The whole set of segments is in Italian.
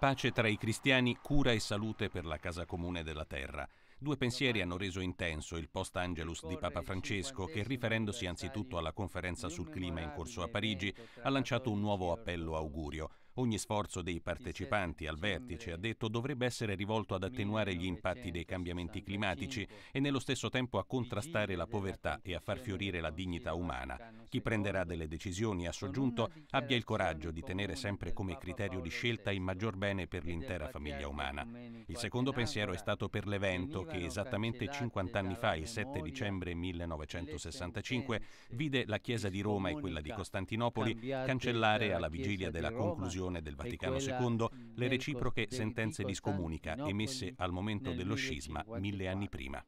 Pace tra i cristiani, cura e salute per la casa comune della terra. Due pensieri hanno reso intenso il post Angelus di Papa Francesco che, riferendosi anzitutto alla conferenza sul clima in corso a Parigi, ha lanciato un nuovo appello augurio. Ogni sforzo dei partecipanti al vertice, ha detto, dovrebbe essere rivolto ad attenuare gli impatti dei cambiamenti climatici e nello stesso tempo a contrastare la povertà e a far fiorire la dignità umana. Chi prenderà delle decisioni, ha soggiunto, abbia il coraggio di tenere sempre come criterio di scelta il maggior bene per l'intera famiglia umana. Il secondo pensiero è stato per l'evento che esattamente 50 anni fa, il 7 dicembre 1965, vide la Chiesa di Roma e quella di Costantinopoli cancellare alla vigilia della conclusione Costituzione del Vaticano II le reciproche sentenze di scomunica emesse al momento dello scisma mille anni prima.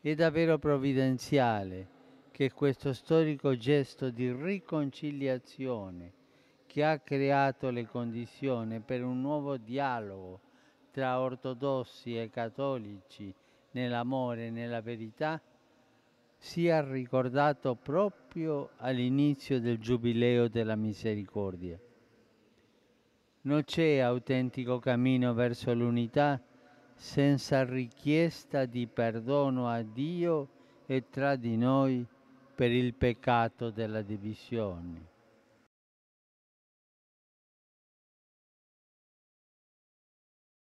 È davvero provvidenziale che questo storico gesto di riconciliazione che ha creato le condizioni per un nuovo dialogo tra ortodossi e cattolici nell'amore e nella verità sia ricordato proprio all'inizio del Giubileo della Misericordia. Non c'è autentico cammino verso l'unità senza richiesta di perdono a Dio e tra di noi per il peccato della divisione.